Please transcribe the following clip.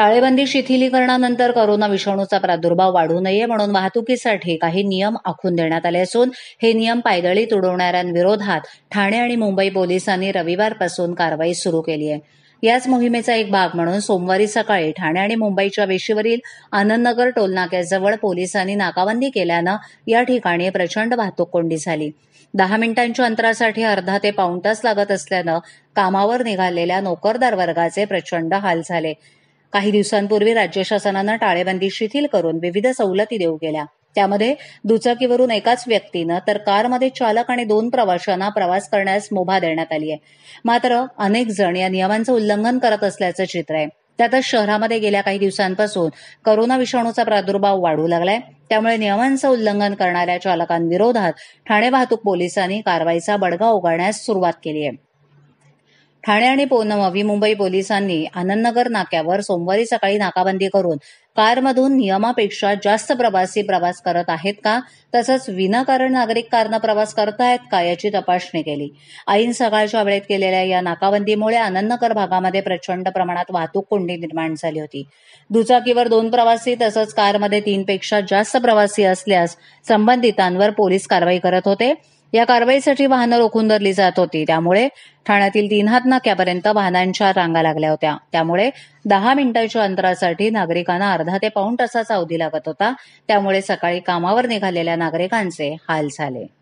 टाळेबंदी शिथिलीकरणानंतर कोरोना विषाणूचा प्रादुर्भाव वाढू नये म्हणून वाहतुकीसाठी काही नियम आखून देण्यात आले असून हे नियम पायदळी तुडवणाऱ्यांविरोधात ठाणे आणि मुंबई पोलिसांनी रविवारपासून कारवाई सुरू केली आहे याच मोहिमेचा एक भाग म्हणून सोमवारी सकाळी ठाणे आणि मुंबईच्या वेशीवरील आनंदनगर टोलनाक्याजवळ पोलिसांनी नाकाबंदी केल्यानं या ठिकाणी प्रचंड वाहतूक कोंडी झाली दहा मिनिटांच्या अंतरासाठी अर्धा ते पाऊण तास लागत असल्यानं कामावर निघालेल्या नोकरदार वर्गाचे प्रचंड हाल झाले काही दिवसांपूर्वी राज्य शासनानं टाळेबंदी शिथिल करून विविध सवलती देऊ केल्या त्यामध्ये दुचाकीवरून एकाच व्यक्तीनं तर कारमध्ये चालक आणि दोन प्रवाशांना प्रवास करण्यास मुभा देण्यात आली आहे मात्र अनेक जण या नियमांचं उल्लंघन करत असल्याचं चित्र आहे त्यातच शहरामध्ये गेल्या काही दिवसांपासून करोना विषाणूचा प्रादुर्भाव वाढू लागलाय त्यामुळे नियमांचं उल्लंघन करणाऱ्या चालकांविरोधात ठाणे वाहतूक पोलिसांनी कारवाईचा बडगा उगाळण्यास सुरुवात केली आहे ठाणे आणि नवी मुंबई पोलिसांनी आनंदनगर नाक्यावर सोमवारी सकाळी नाकाबंदी करून कारमधून नियमापेक्षा जास्त प्रवासी प्रवास करत आहेत का तसंच विनाकारण नागरिक कारनं प्रवास करतायत का याची तपासणी केली ऐन सकाळच्या वेळेत केलेल्या या नाकाबंदीमुळे आनंदनगर भागामध्ये प्रचंड प्रमाणात वाहतूक कोंडी निर्माण झाली होती दुचाकीवर दोन प्रवासी तसंच कारमध्ये तीनपेक्षा जास्त प्रवासी असल्यास संबंधितांवर पोलीस कारवाई करत होते या कारवाईसाठी वाहनं रोखून धरली जात होती त्यामुळे ठाण्यातील तीन हात नाक्यापर्यंत वाहनांच्या रांगा लागल्या होत्या त्यामुळे दहा मिनिटांच्या अंतरासाठी नागरिकांना अर्धा ते पाऊण तासाचा अवधी लागत होता त्यामुळे सकाळी कामावर निघालेल्या नागरिकांचे हाल झाले